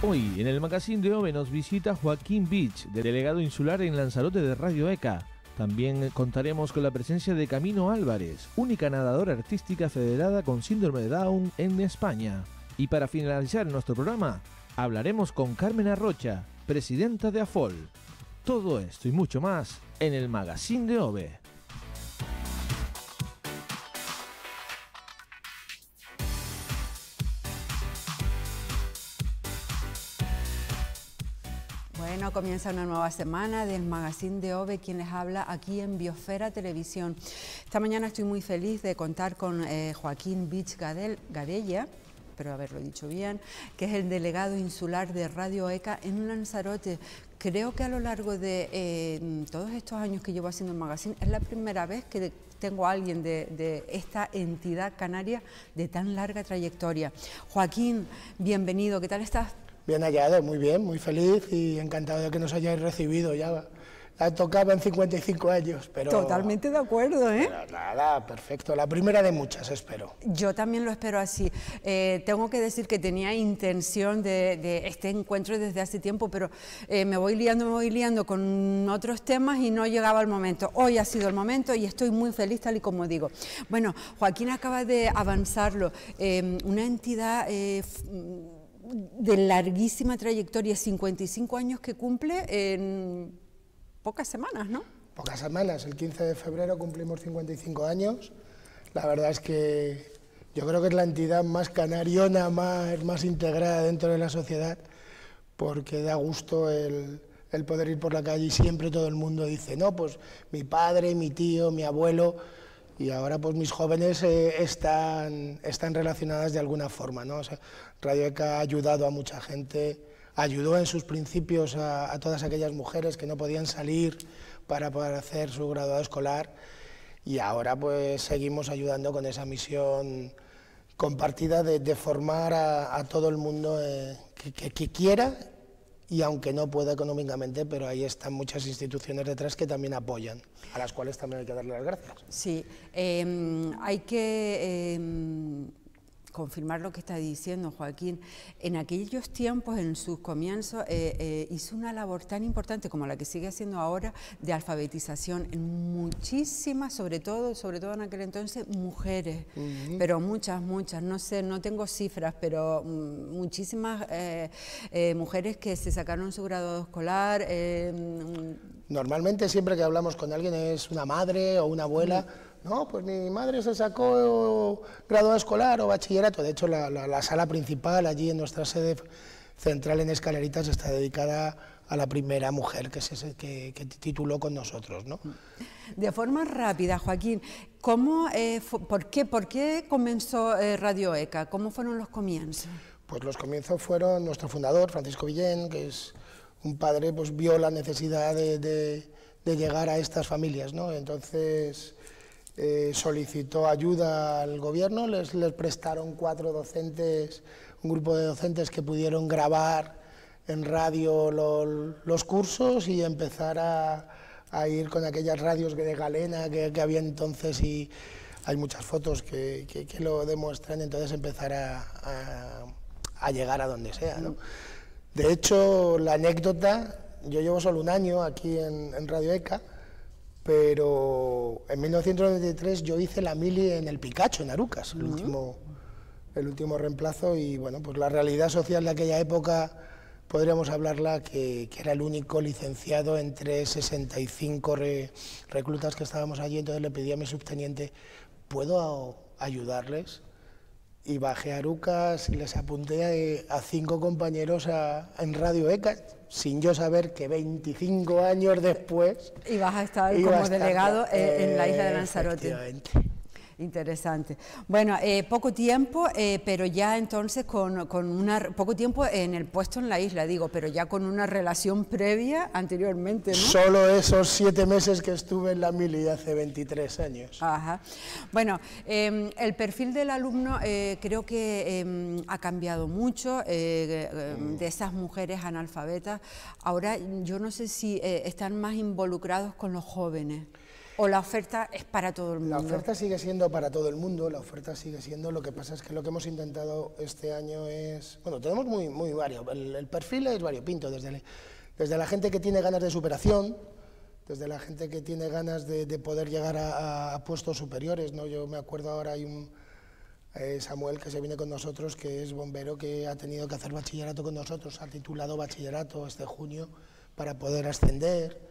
Hoy en el Magazine de OVE nos visita Joaquín Beach, delegado insular en Lanzarote de Radio ECA. También contaremos con la presencia de Camino Álvarez, única nadadora artística federada con síndrome de Down en España. Y para finalizar nuestro programa, hablaremos con Carmen Arrocha, presidenta de AFOL. Todo esto y mucho más en el Magazine de OVE. comienza una nueva semana del magazine de OVE, quien les habla aquí en Biosfera Televisión. Esta mañana estoy muy feliz de contar con eh, Joaquín bich Gadella, espero haberlo dicho bien, que es el delegado insular de Radio ECA en Lanzarote. Creo que a lo largo de eh, todos estos años que llevo haciendo el magazine, es la primera vez que tengo a alguien de, esta entidad canaria de tan larga trayectoria. Joaquín, bienvenido, ¿qué tal estás? Bien hallado, muy bien, muy feliz y encantado de que nos hayáis recibido. Ya la tocaba en 55 años, pero... Totalmente de acuerdo, ¿eh? nada, perfecto. La primera de muchas, espero. Yo también lo espero así. Eh, tengo que decir que tenía intención de, este encuentro desde hace tiempo, pero eh, me voy liando, me voy liando con otros temas y no llegaba el momento. Hoy ha sido el momento y estoy muy feliz, tal y como digo. Bueno, Joaquín acaba de avanzarlo. Eh, una entidad de larguísima trayectoria, 55 años que cumple en pocas semanas, ¿no? Pocas semanas, el 15 de febrero cumplimos 55 años. La verdad es que yo creo que es la entidad más canariona, más, más integrada dentro de la sociedad, porque da gusto el, el poder ir por la calle y siempre todo el mundo dice, no, pues mi padre, mi tío, mi abuelo y ahora pues mis jóvenes eh, están, están relacionadas de alguna forma. ¿no? Radio ECA ha ayudado a mucha gente, ayudó en sus principios a, todas aquellas mujeres que no podían salir para poder hacer su graduado escolar y ahora pues seguimos ayudando con esa misión compartida de, formar a, todo el mundo eh, que quiera y aunque no pueda económicamente, pero ahí están muchas instituciones detrás que también apoyan, a las cuales también hay que darle las gracias. Sí, em, hay que em, confirmar lo que está diciendo Joaquín. En aquellos tiempos, en sus comienzos, eh, eh, hizo una labor tan importante como la que sigue haciendo ahora de alfabetización en muchísimas, sobre todo, sobre todo en aquel entonces, mujeres, pero muchas, muchas, no sé, no tengo cifras, pero mm, muchísimas eh, mujeres que se sacaron su grado escolar. Mm, Normalmente siempre que hablamos con alguien es una madre o una abuela. No, pues mi madre se sacó grado escolar o bachillerato. De hecho, la, sala principal allí en nuestra sede central en Escaleritas está dedicada a la primera mujer que, tituló con nosotros. ¿no? De forma rápida, Joaquín, ¿cómo, eh, por, qué, ¿por qué comenzó eh, Radio ECA? ¿Cómo fueron los comienzos? Pues los comienzos fueron nuestro fundador, Francisco Villén, que es un padre, pues vio la necesidad de, de llegar a estas familias. ¿no? Entonces eh, solicitó ayuda al gobierno, les, prestaron cuatro docentes, un grupo de docentes que pudieron grabar en radio los cursos y empezar a, ir con aquellas radios de galena que, había entonces y hay muchas fotos que, lo demuestran, entonces empezar a, llegar a donde sea. De hecho, la anécdota, yo llevo solo un año aquí en Radio ECA, pero en 1993 yo hice la mili en el Picacho, en Arucas, el, último, el último reemplazo, y bueno, pues la realidad social de aquella época podríamos hablarla que, era el único licenciado entre 65 reclutas que estábamos allí, entonces le pedí a mi subteniente, ¿puedo ayudarles? y bajé a Arucas y les apunté a, cinco compañeros en Radio ECA, sin yo saber que 25 años después... Ibas a estar como delegado en la isla de Lanzarote. Interesante. Bueno, eh, poco tiempo, eh, pero ya entonces con, con, una... Poco tiempo en el puesto en la isla, digo, pero ya con una relación previa anteriormente, ¿no? Solo esos siete meses que estuve en la mili hace 23 años. Ajá. Bueno, em, el perfil del alumno eh, creo que em, ha cambiado mucho em, de esas mujeres analfabetas. Ahora yo no sé si están más involucrados con los jóvenes o la oferta es para todo el mundo? La oferta sigue siendo para todo el mundo, la oferta sigue siendo, lo que pasa es que lo que hemos intentado este año es, bueno, tenemos muy, muy varios, el, perfil es variopinto, desde, desde la gente que tiene ganas de superación, desde la gente que tiene ganas de, poder llegar a, puestos superiores, ¿no? Yo me acuerdo ahora hay un eh, Samuel que se viene con nosotros, que es bombero, que ha tenido que hacer bachillerato con nosotros, ha titulado bachillerato este junio para poder ascender,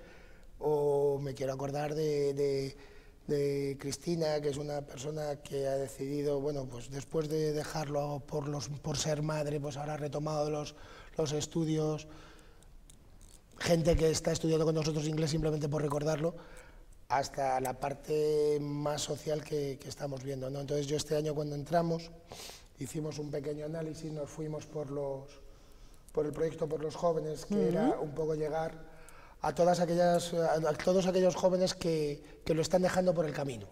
o me quiero acordar de, Cristina, que es una persona que ha decidido, bueno, pues después de dejarlo por, los, por ser madre, pues ahora ha retomado los, estudios, gente que está estudiando con nosotros inglés simplemente por recordarlo, hasta la parte más social que, estamos viendo. Entonces yo este año cuando entramos hicimos un pequeño análisis, nos fuimos por, los, por el proyecto por los jóvenes, que era un poco llegar a, todas aquellas, a todos aquellos jóvenes que, lo están dejando por el camino.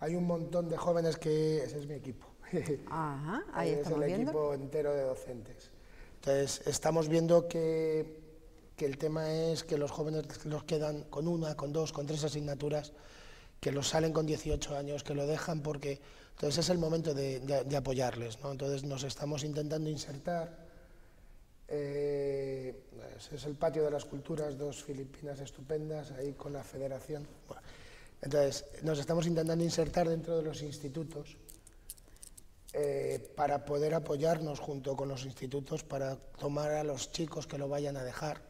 Hay un montón de jóvenes que... Ese es mi equipo. es el equipo entero de docentes. Entonces, estamos viendo que, el tema es que los jóvenes los quedan con una, con dos, con tres asignaturas, que los salen con 18 años, que lo dejan porque... Entonces, es el momento de, apoyarles. Entonces, nos estamos intentando insertar. Eh, es el patio de las culturas, dos Filipinas estupendas, ahí con la federación. entonces, nos estamos intentando insertar dentro de los institutos eh, para poder apoyarnos junto con los institutos para tomar a los chicos que lo vayan a dejar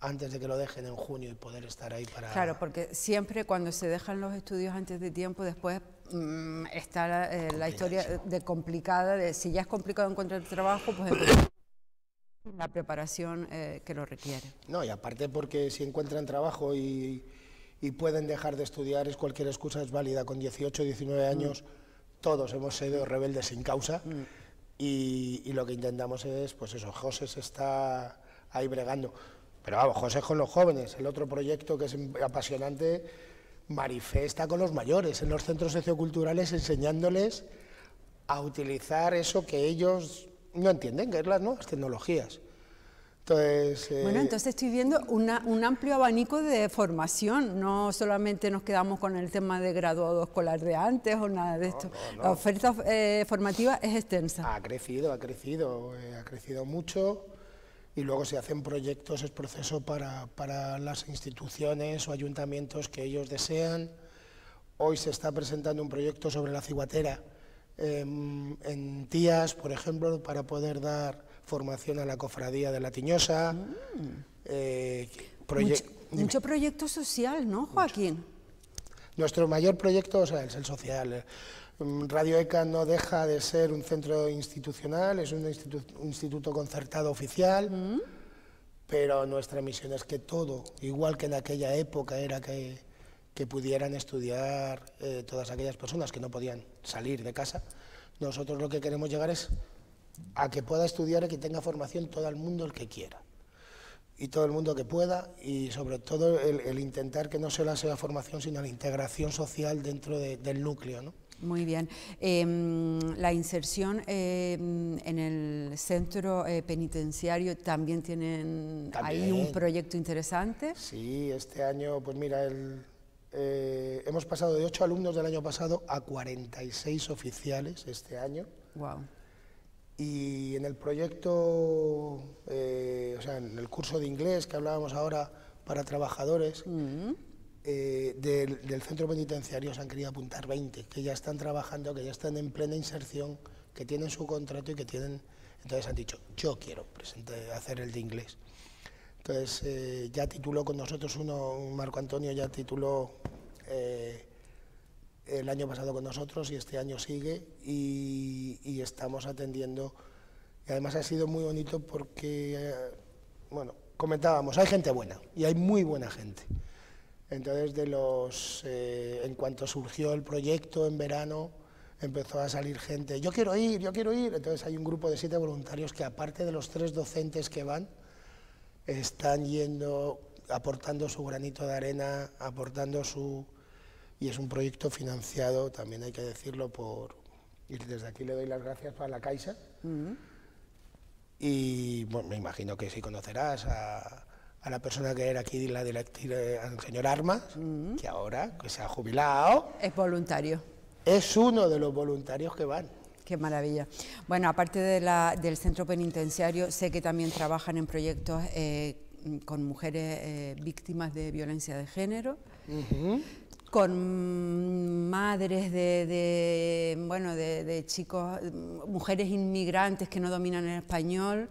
antes de que lo dejen en junio y poder estar ahí para... Claro, porque siempre cuando se dejan los estudios antes de tiempo, después mm, está la eh, historia de complicada, de si ya es complicado encontrar trabajo, pues... la preparación eh, que lo requiere. No, y aparte porque si encuentran trabajo y, pueden dejar de estudiar, es cualquier excusa es válida. Con 18, 19 años, todos hemos sido rebeldes sin causa mm. y, lo que intentamos es, pues eso, José se está ahí bregando. Pero vamos, José con los jóvenes, el otro proyecto que es apasionante, manifiesta con los mayores, en los centros socioculturales, enseñándoles a utilizar eso que ellos no entienden que es las nuevas tecnologías. Entonces, eh, Bueno, entonces estoy viendo un amplio abanico de formación, no solamente nos quedamos con el tema de graduado escolar de antes o nada de esto. La oferta eh, formativa es extensa. Ha crecido, ha crecido, eh, ha crecido mucho y luego se hacen proyectos, es proceso para, para las instituciones o ayuntamientos que ellos desean. Hoy se está presentando un proyecto sobre la ciguatera Em, en Tías, por ejemplo, para poder dar formación a la cofradía de La Tiñosa. Mm. Eh, mucho, proyecto social, ¿no, Joaquín? Nuestro mayor proyecto es el social. Mm, Radio ECA no deja de ser un centro institucional, es un, instituto concertado oficial, mm. pero nuestra misión es que todo, igual que en aquella época era que que pudieran estudiar eh, todas aquellas personas que no podían salir de casa. Nosotros lo que queremos llegar es a que pueda estudiar y que tenga formación todo el mundo el que quiera. Y todo el mundo que pueda, y sobre todo el, intentar que no solo sea formación, sino la integración social dentro del núcleo. ¿no? Muy bien. Em, la inserción em, en el centro eh, penitenciario también tienen ahí un proyecto interesante. Sí, este año, pues mira, el, eh, hemos pasado de 8 alumnos del año pasado a 46 oficiales este año. Y en el proyecto, eh, o sea, en el curso de inglés que hablábamos ahora para trabajadores, eh, del, centro penitenciario se han querido apuntar 20, que ya están trabajando, que ya están en plena inserción, que tienen su contrato y que tienen... Entonces han dicho, yo quiero presentar, hacer el de inglés. Entonces, eh, ya tituló con nosotros uno, Marco Antonio ya tituló eh, el año pasado con nosotros y este año sigue y, estamos atendiendo. Y además ha sido muy bonito porque, eh, bueno, comentábamos, hay gente buena y hay muy buena gente. Entonces, de los, en cuanto surgió el proyecto en verano, empezó a salir gente, yo quiero ir, yo quiero ir. Entonces hay un grupo de siete voluntarios que aparte de los tres docentes que van, están yendo, aportando su granito de arena, aportando su... Y es un proyecto financiado, también hay que decirlo, por... Y desde aquí le doy las gracias para la Caixa. Y bueno, me imagino que sí conocerás a, la persona que era aquí, la directiva, al señor Armas, que ahora que se ha jubilado. Es voluntario. Es uno de los voluntarios que van. Qué maravilla. Bueno, aparte del centro penitenciario, sé que también trabajan en proyectos eh, con mujeres eh, víctimas de violencia de género, con madres de, bueno, de, chicos, mujeres inmigrantes que no dominan el español.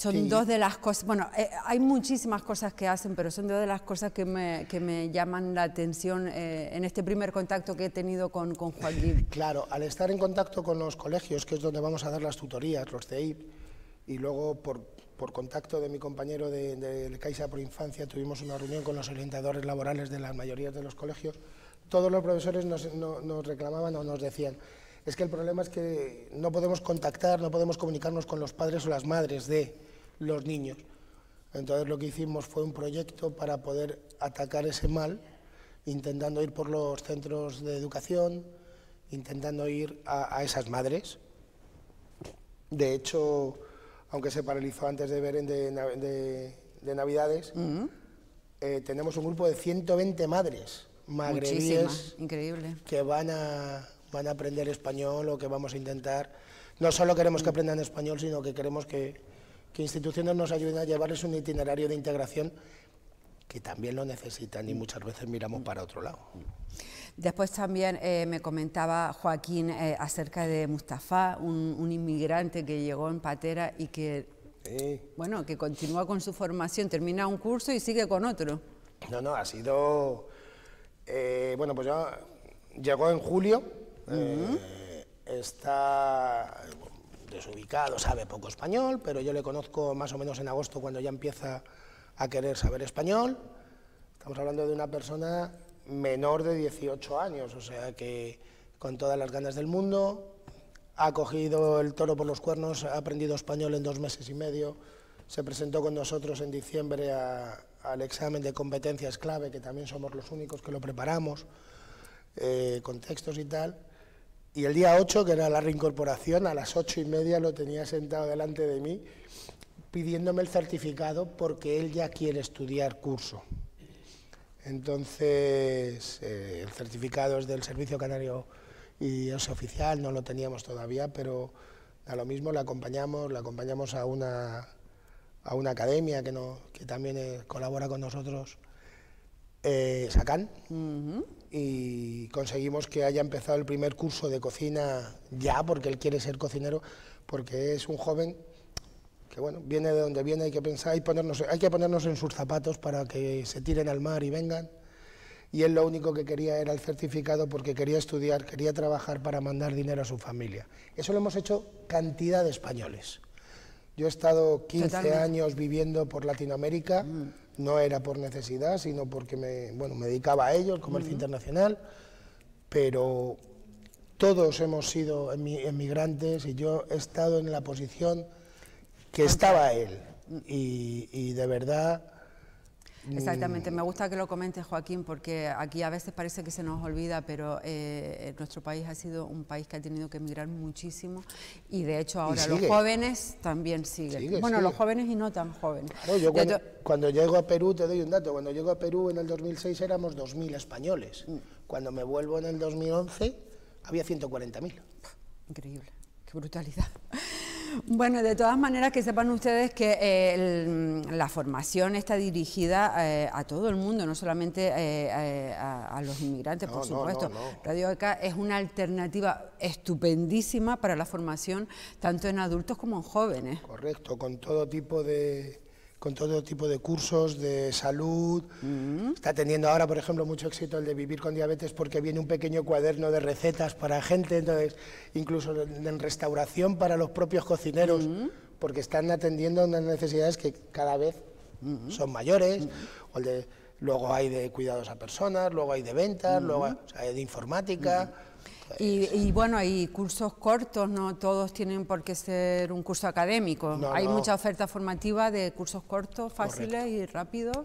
Son dos de las cosas, bueno, eh, hay muchísimas cosas que hacen, pero son dos de las cosas que me, llaman la atención eh, en este primer contacto que he tenido con, con Claro, al estar en contacto con los colegios, que es donde vamos a dar las tutorías, los CEIP, y luego por, contacto de mi compañero de, de, Caixa por Infancia tuvimos una reunión con los orientadores laborales de las mayorías de los colegios, todos los profesores nos reclamaban o nos decían, es que el problema es que no podemos contactar, no podemos comunicarnos con los padres o las madres de los niños. Entonces lo que hicimos fue un proyecto para poder atacar ese mal, intentando ir por los centros de educación, intentando ir a, esas madres. De hecho, aunque se paralizó antes de, ver, en de, Navidades, eh, tenemos un grupo de 120 madres magrebíes que van a, van a aprender español o que vamos a intentar. No solo queremos que aprendan español, sino que queremos que, que instituciones nos ayuden a llevarles un itinerario de integración que también lo necesitan y muchas veces miramos para otro lado. Después también eh, me comentaba Joaquín eh, acerca de Mustafa, un, inmigrante que llegó en Patera y que, bueno, que continúa con su formación, termina un curso y sigue con otro. No, no, ha sido, eh, bueno, pues ya llegó en julio, está desubicado, sabe poco español, pero yo le conozco más o menos en agosto cuando ya empieza a querer saber español. Estamos hablando de una persona menor de 18 años, o sea que con todas las ganas del mundo, ha cogido el toro por los cuernos, ha aprendido español en dos meses y medio, se presentó con nosotros en diciembre al examen de competencias clave, que también somos los únicos que lo preparamos, eh, con textos y tal, y el día 8, que era la reincorporación, a las 8 y media lo tenía sentado delante de mí pidiéndome el certificado porque él ya quiere estudiar curso. Entonces, eh, el certificado es del Servicio Canario y es oficial, no lo teníamos todavía, pero a lo mismo le acompañamos, le acompañamos a una, a una academia que, no, también eh, colabora con nosotros, eh, SACAN y conseguimos que haya empezado el primer curso de cocina ya, porque él quiere ser cocinero, porque es un joven que bueno, viene de donde viene, hay que pensar, hay, ponernos, hay que ponernos en sus zapatos para que se tiren al mar y vengan. Y él lo único que quería era el certificado porque quería estudiar, quería trabajar para mandar dinero a su familia. Eso lo hemos hecho cantidad de españoles. Yo he estado 15 años viviendo por Latinoamérica. Mm no era por necesidad, sino porque me, bueno, dedicaba a ello, el comercio internacional, pero todos hemos sido emigrantes y yo he estado en la posición que estaba él. y de verdad Exactamente, mm. me gusta que lo comente Joaquín porque aquí a veces parece que se nos olvida, pero eh, eh, nuestro país ha sido un país que ha tenido que emigrar muchísimo y de hecho ahora los jóvenes también siguen. bueno, los jóvenes y no tan jóvenes. cuando, llego a Perú, te doy un dato, cuando llego a Perú en el 2006 éramos 2.000 españoles, mm. cuando me vuelvo en el 2011 había 140.000. Increíble, qué brutalidad. Bueno, de todas maneras que sepan ustedes que eh, mm, la formación está dirigida eh, a todo el mundo, no solamente eh, a, los inmigrantes, por supuesto. Radio ECA es una alternativa estupendísima para la formación tanto en adultos como en jóvenes. Correcto, con todo tipo de con todo tipo de cursos de salud. Está teniendo ahora, por ejemplo, mucho éxito el de vivir con diabetes porque viene un pequeño cuaderno de recetas para gente, entonces incluso en restauración para los propios cocineros, porque están atendiendo unas necesidades que cada vez son mayores. luego hay de cuidados a personas, luego hay de ventas, luego hay de informática y, bueno, hay cursos cortos, no todos tienen por qué ser un curso académico. hay mucha oferta formativa de cursos cortos, fáciles y rápidos.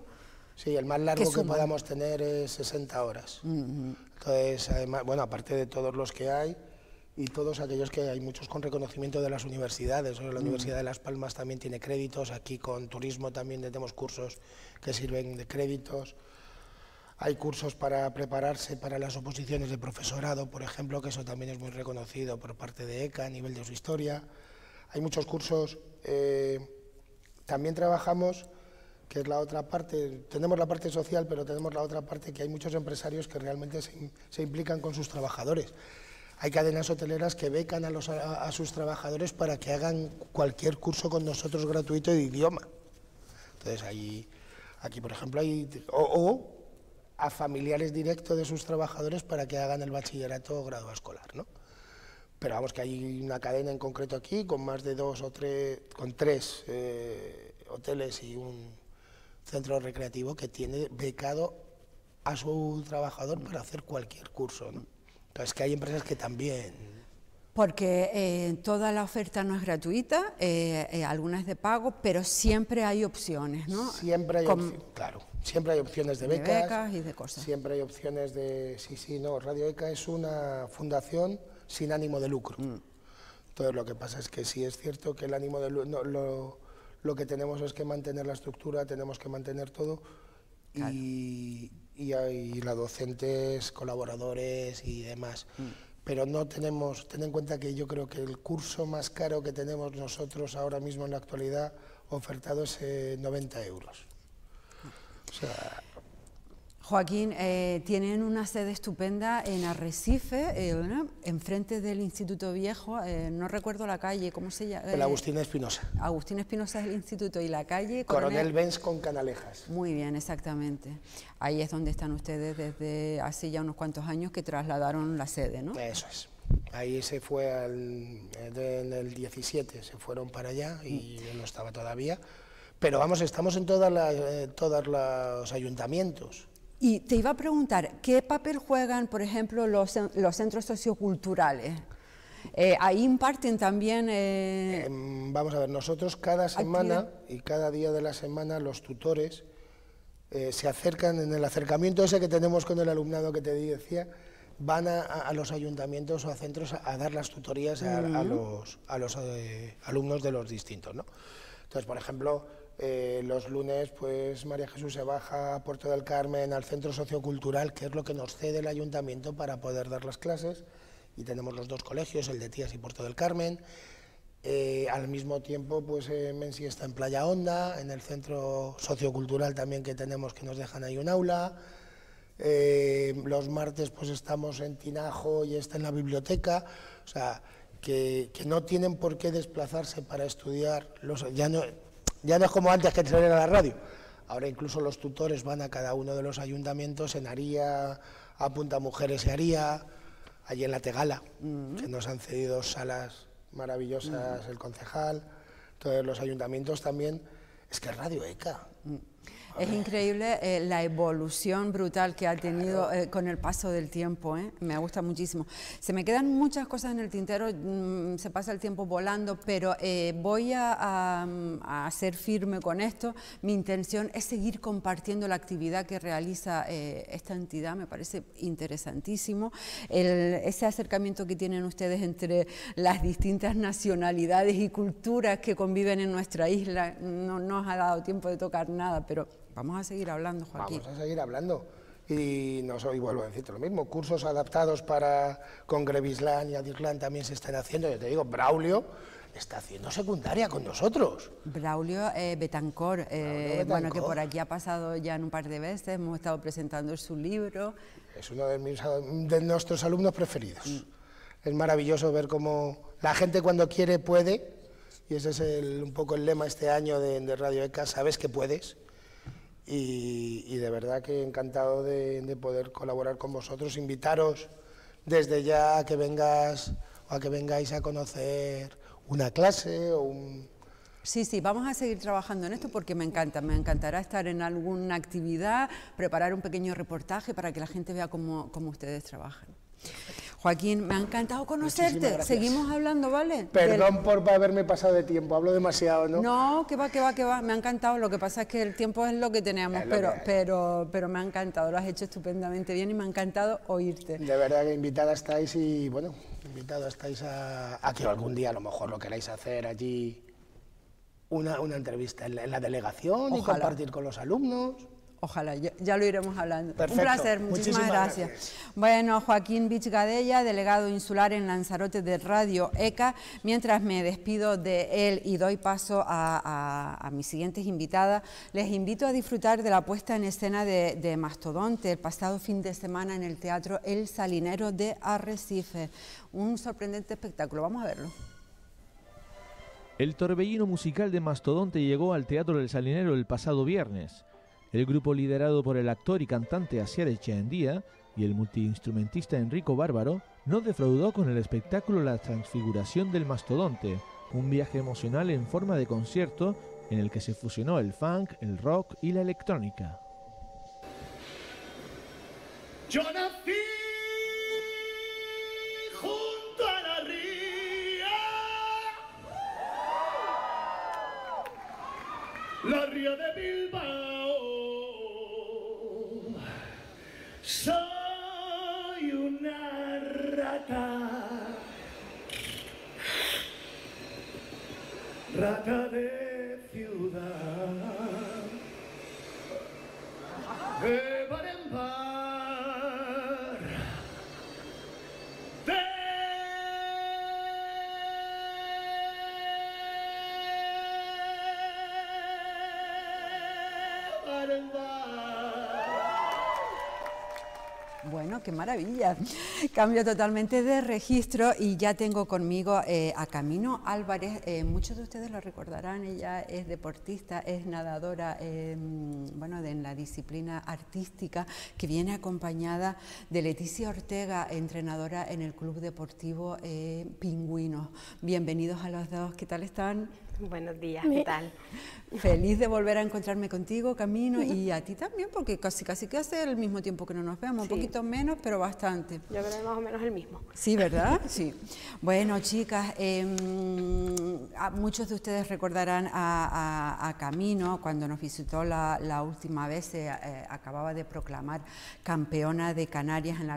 Sí, el más largo que, podamos tener es 60 horas. Mm, mm. Entonces, además, bueno, aparte de todos los que hay y todos aquellos que hay muchos con reconocimiento de las universidades. La mm. Universidad de Las Palmas también tiene créditos, aquí con turismo también tenemos cursos que sirven de créditos. Hay cursos para prepararse para las oposiciones de profesorado, por ejemplo, que eso también es muy reconocido por parte de ECA a nivel de su historia. Hay muchos cursos. Eh, también trabajamos, que es la otra parte, tenemos la parte social, pero tenemos la otra parte que hay muchos empresarios que realmente se, implican con sus trabajadores. Hay cadenas hoteleras que becan a, sus trabajadores para que hagan cualquier curso con nosotros gratuito de idioma. Entonces, aquí, por ejemplo, hay a familiares directos de sus trabajadores para que hagan el bachillerato o grado escolar, Pero vamos que hay una cadena en concreto aquí con más de dos o tres, con tres eh, hoteles y un centro recreativo que tiene becado a su trabajador para hacer cualquier curso, ¿no? Entonces que hay empresas que también porque eh, toda la oferta no es gratuita, eh, algunas de pago, pero siempre hay opciones, ¿no? Siempre hay opciones, claro. Siempre hay opciones de becas. y de Siempre hay opciones de... Sí, sí, no, Radio ECA es una fundación sin ánimo de lucro. Mm. Entonces lo que pasa es que sí es cierto que el ánimo de lucro... lo, que tenemos es que mantener la estructura, tenemos que mantener todo y, hay la docentes, colaboradores y demás. Mm. Pero no tenemos, ten en cuenta que yo creo que el curso más caro que tenemos nosotros ahora mismo en la actualidad ofertado es 90 eh, euros. Joaquín, eh, tienen una sede estupenda en Arrecife, eh, enfrente del Instituto Viejo, eh, no recuerdo la calle, ¿cómo se llama? El Agustín Espinosa. Agustín Espinosa es el instituto y la calle... Coronel, Benz con Canalejas. Muy bien, exactamente. Ahí es donde están ustedes desde hace ya unos cuantos años que trasladaron la sede, ¿no? Eso es. Ahí se fue en el 17, se fueron para allá y yo no estaba todavía. Pero vamos, estamos en todas eh, todos los ayuntamientos. Y te iba a preguntar, ¿qué papel juegan, por ejemplo, los, los centros socioculturales? Eh, ahí imparten también... Eh, em, vamos a ver, nosotros cada semana y cada día de la semana los tutores se acercan, en el acercamiento ese que tenemos con el alumnado que te decía, van a, los ayuntamientos o a centros a, dar las tutorías a, los, alumnos de los distintos. Entonces, por ejemplo, eh, los lunes, pues María Jesús se baja a Puerto del Carmen, al centro sociocultural, que es lo que nos cede el ayuntamiento para poder dar las clases. Y tenemos los dos colegios, el de Tías y Puerto del Carmen. Eh, al mismo tiempo, pues eh, Mensi está en Playa Honda, en el centro sociocultural también que tenemos, que nos dejan ahí un aula. los martes, pues estamos en Tinajo y está en la biblioteca. O sea, que, no tienen por qué desplazarse para estudiar. Los, ya no es como antes que traer a la radio. Ahora incluso los tutores van a cada uno de los ayuntamientos, en Aría, a Punta Mujeres y Aría, allí en La Tegala, que nos han cedido salas maravillosas el concejal. todos los ayuntamientos también, es que es Radio ECA. Mm. Es increíble eh, la evolución brutal que ha tenido eh, con el paso del tiempo. Eh. Me gusta muchísimo. Se me quedan muchas cosas en el tintero, mm, se pasa el tiempo volando, pero voy a, a, ser firme con esto. Mi intención es seguir compartiendo la actividad que realiza esta entidad. Me parece interesantísimo ese acercamiento que tienen ustedes entre las distintas nacionalidades y culturas que conviven en nuestra isla. No nos ha dado tiempo de tocar nada, pero Vamos a seguir hablando, Joaquín. Vamos a seguir hablando. Y no soy, vuelvo a decirte lo mismo, cursos adaptados para con Grevislán y Adirlan también se están haciendo. Yo te digo, Braulio está haciendo secundaria con nosotros. Braulio eh, Betancor, eh, bueno, que por aquí ha pasado ya en un par de veces, hemos estado presentando su libro. Es uno de, nuestros alumnos preferidos. Mm. Es maravilloso ver cómo la gente cuando quiere puede, y ese es un poco el lema este año de Radio ECA, sabes que puedes y, de verdad que encantado de, poder colaborar con vosotros, invitaros desde ya a que vengas o a que vengáis a conocer una clase o un Sí, sí, vamos a seguir trabajando en esto porque me encanta, me encantará estar en alguna actividad, preparar un pequeño reportaje para que la gente vea cómo, cómo ustedes trabajan. Joaquín, me ha encantado conocerte. Seguimos hablando, ¿vale? Perdón por haberme pasado de tiempo, hablo demasiado, ¿no? No, que va, que va, que va. Me ha encantado. Lo que pasa es que el tiempo es lo que teníamos, pero, pero, pero me ha encantado. Lo has hecho estupendamente bien y me ha encantado oírte. De verdad que invitada estáis y, bueno, invitada estáis a, a que algún día a lo mejor lo queráis hacer allí. Una, entrevista en la, delegación y compartir con los alumnos. Ojalá, ya, lo iremos hablando. Un placer, muchísimas, gracias. Bueno, Joaquín Vichgadella, delegado insular en Lanzarote de Radio ECA. Mientras me despido de él y doy paso a, mis siguientes invitadas, les invito a disfrutar de la puesta en escena de, Mastodonte el pasado fin de semana en el Teatro El Salinero de Arrecife. Un sorprendente espectáculo, vamos a verlo. El torbellino musical de Mastodonte llegó al Teatro El Salinero el pasado viernes. El grupo liderado por el actor y cantante Asier Echeandía y el multiinstrumentista Enrico Bárbaro no defraudó con el espectáculo La Transfiguración del Mastodonte, un viaje emocional en forma de concierto en el que se fusionó el funk, el rock y la electrónica. Yo nací junto a la ría, la ría de Bilbao. Soy una rata. Rata de ciudad. De bar en bar. De bar en bar. Bueno, qué maravilla. Cambio totalmente de registro y ya tengo conmigo eh, a Camino Álvarez. Eh, muchos de ustedes lo recordarán, ella es deportista, es nadadora, em, bueno, en la disciplina artística, que viene acompañada de Leticia Ortega, entrenadora en el Club Deportivo eh, Pingüinos. Bienvenidos a los dos, ¿qué tal están? Buenos días, ¿qué tal? Feliz de volver a encontrarme contigo, Camino, y a ti también, porque casi casi que hace el mismo tiempo que no nos vemos, un poquito menos, pero bastante. Yo creo que más o menos el mismo. Sí, ¿verdad? Sí. Bueno, chicas, em, muchos de ustedes recordarán a, Camino cuando nos visitó la, última vez, se eh, eh, acababa de proclamar campeona de Canarias en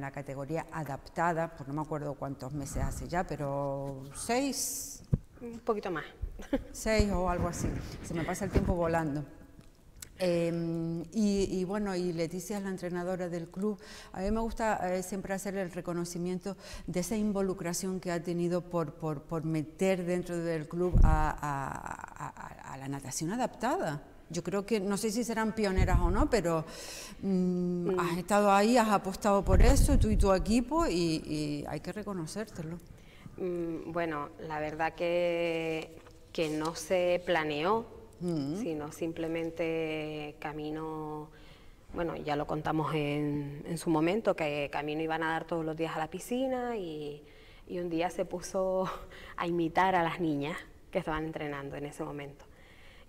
la, categoría adaptada, pues no me acuerdo cuántos meses hace ya, pero seis un poquito más. Seis o algo así. Se me pasa el tiempo volando. Em, y, bueno, y Leticia es la entrenadora del club. A mí me gusta eh, siempre hacer el reconocimiento de esa involucración que ha tenido por, por, meter dentro del club a, la natación adaptada. Yo creo que, no sé si serán pioneras o no, pero mm, mm. has estado ahí, has apostado por eso, tú y tu equipo, y, y hay que reconocértelo. Mm, bueno, la verdad que, que no se planeó, mm. sino simplemente camino, bueno, ya lo contamos en, su momento, que camino iban a dar todos los días a la piscina y, y un día se puso a imitar a las niñas que estaban entrenando en ese momento.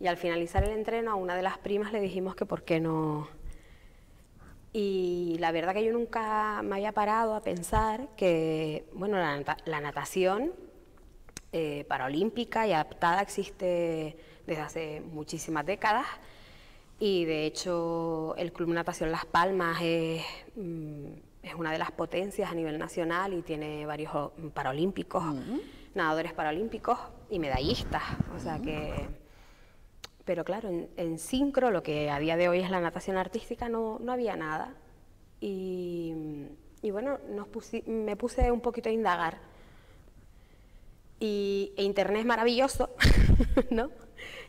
Y al finalizar el entreno a una de las primas le dijimos que por qué no y la verdad que yo nunca me había parado a pensar que, bueno, la, natación eh, y adaptada existe desde hace muchísimas décadas. Y de hecho el Club Natación Las Palmas es, mm, una de las potencias a nivel nacional y tiene varios paraolímpicos, nadadores paralímpicos y medallistas. O sea que pero claro, en, sincro, lo que a día de hoy es la natación artística, no, había nada. Y, bueno, nos me puse un poquito a indagar. Y e Internet es maravilloso, ¿no?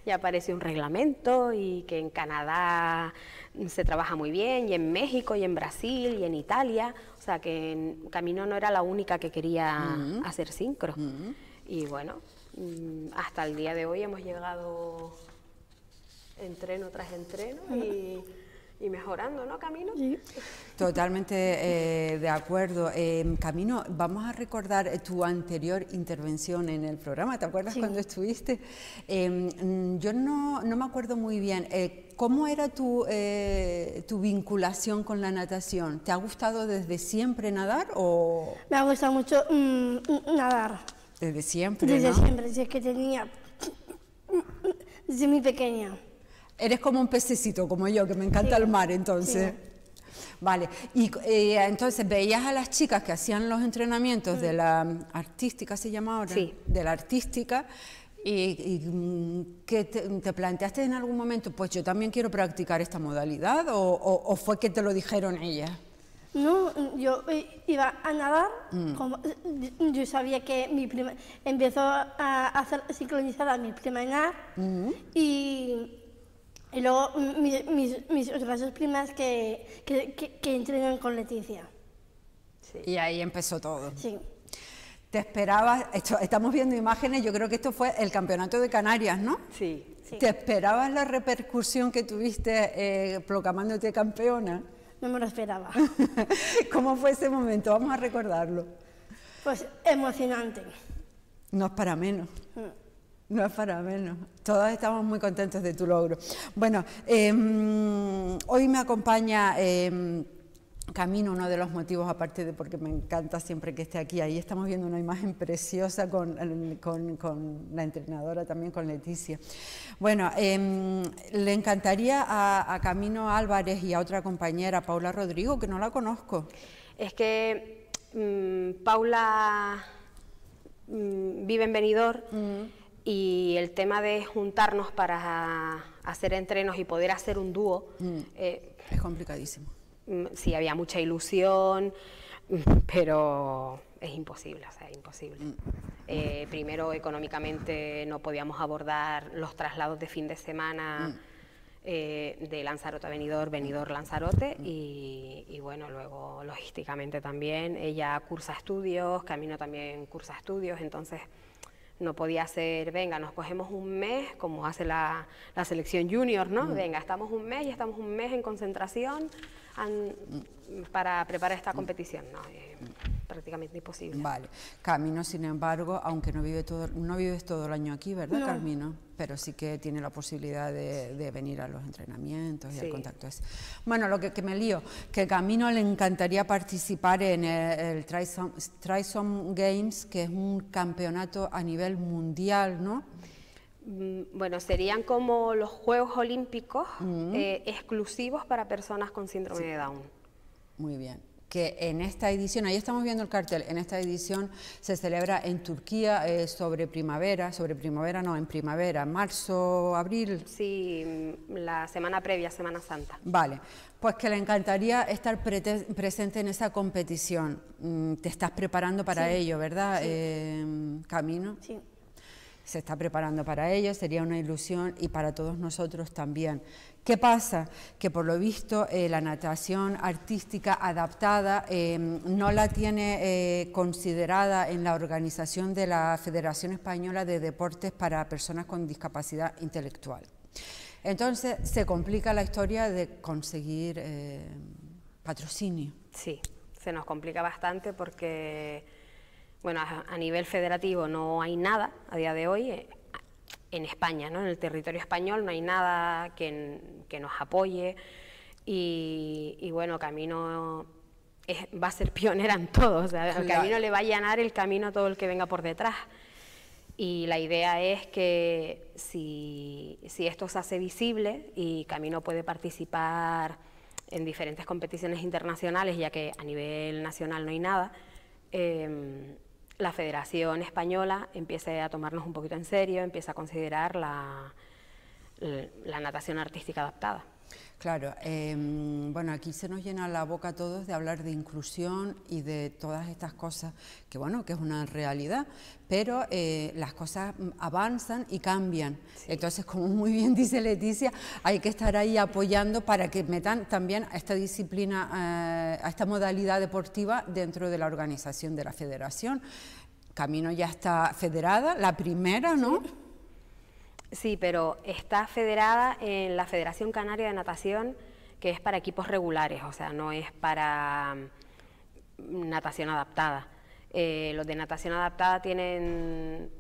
Y aparece un reglamento y que en Canadá se trabaja muy bien, y en México, y en Brasil, y en Italia. O sea que Camino no era la única que quería hacer sincro. Y bueno, mm, hasta el día de hoy hemos llegado entreno tras entreno y, mejorando, ¿no, Camino? Sí. Totalmente eh, de acuerdo. Em, Camino, vamos a recordar tu anterior intervención en el programa, ¿te acuerdas cuando estuviste? Em, mm, yo no, me acuerdo muy bien. Eh, ¿Cómo era tu, eh, tu vinculación con la natación? ¿Te ha gustado desde siempre nadar o...? Me ha gustado mucho mm, mm, nadar. ¿Desde siempre, Desde ¿no? siempre, desde que tenía... Desde muy pequeña. Eres como un pececito, como yo, que me encanta el mar, entonces. Vale, y eh, entonces veías a las chicas que hacían los entrenamientos de mm. la artística, se llama ahora, sí. de la artística, y, mm, que te, planteaste en algún momento, pues yo también quiero practicar esta modalidad, o, fue que te lo dijeron ellas? No, yo eh, iba a nadar, mm. eh, yo sabía que mi prima empezó a hacer sincronizada mi prima en y y luego mis, mis, primas que, que, entrenan con Leticia. Y ahí empezó todo. Sí. Te esperabas, estamos viendo imágenes, yo creo que esto fue el campeonato de Canarias, ¿no? Sí. ¿Te esperabas la repercusión que tuviste eh, proclamándote campeona? No me lo esperaba. ¿Cómo fue ese momento? Vamos a recordarlo. Pues emocionante. No es para menos. Mm. No es para menos. Todos estamos muy contentos de tu logro. Bueno, em, hoy me acompaña... Em, camino, uno de los motivos, aparte de porque me encanta siempre que esté aquí, ahí estamos viendo una imagen preciosa con, la entrenadora también, con Leticia. Bueno, em, le encantaría a, Camino Álvarez y a otra compañera, Paula Rodrigo, que no la conozco. Es que mm, Paula mm, vive en Benidorm. Mm. Y el tema de juntarnos para hacer entrenos y poder hacer un dúo... Mm. Eh, es complicadísimo. Mm, sí, había mucha ilusión, mm, pero es imposible, o sea, imposible. Eh, primero, económicamente no podíamos abordar los traslados de fin de semana... Eh, de Lanzarote a Venidor, Venidor Lanzarote y, bueno, luego logísticamente también. Ella cursa estudios, Camino también cursa estudios, entonces no podía ser, venga, nos cogemos un mes, como hace la, la selección junior, ¿no? Mm. Venga, estamos un mes y estamos un mes en concentración para preparar esta competición. No, es eh, prácticamente imposible. Vale. Camino, sin embargo, aunque no, vive todo, no vives todo el año aquí, ¿verdad, Camino? pero sí que tiene la posibilidad de, venir a los entrenamientos y al contacto. Ese. Bueno, lo que, me lío, que Camino le encantaría participar en el, el Games, que es un campeonato a nivel mundial, ¿no? Mm, bueno, serían como los Juegos Olímpicos eh, exclusivos para personas con síndrome de Down. Muy bien que en esta edición, ahí estamos viendo el cartel, en esta edición se celebra en Turquía eh, sobre primavera, sobre primavera no, en primavera, marzo, abril. Sí, la semana previa, Semana Santa. Vale, pues que le encantaría estar presente en esa competición. Mm, te estás preparando para ello, ¿verdad, eh, Camino? Sí se está preparando para ello, sería una ilusión y para todos nosotros también. ¿Qué pasa? Que por lo visto eh, la natación artística adaptada em, no la tiene eh, considerada en la organización de la Federación Española de Deportes para Personas con Discapacidad Intelectual. Entonces se complica la historia de conseguir eh, patrocinio. Sí, se nos complica bastante porque bueno, a, nivel federativo no hay nada a día de hoy. Eh, en España, ¿no? en el territorio español, no hay nada que, nos apoye y, bueno, Camino va a ser pionera en todo, Camino le va a llenar el camino a todo el que venga por detrás. Y la idea es que si, esto se hace visible y Camino puede participar en diferentes competiciones internacionales, ya que a nivel nacional no hay nada, em, la Federación Española empiece a tomarnos un poquito en serio, empieza a considerar la, la natación artística adaptada. Claro, em, bueno, aquí se nos llena la boca a todos de hablar de inclusión y de todas estas cosas, que bueno, que es una realidad, pero eh, las cosas avanzan y cambian. Entonces, como muy bien dice Leticia, hay que estar ahí apoyando para que metan también a esta disciplina, eh, a esta modalidad deportiva dentro de la organización de la federación. Camino ya está federada, la primera, ¿no? Sí, pero está federada en la Federación Canaria de Natación, que es para equipos regulares, o sea, no es para mm, natación adaptada. Eh, los de natación adaptada tienen,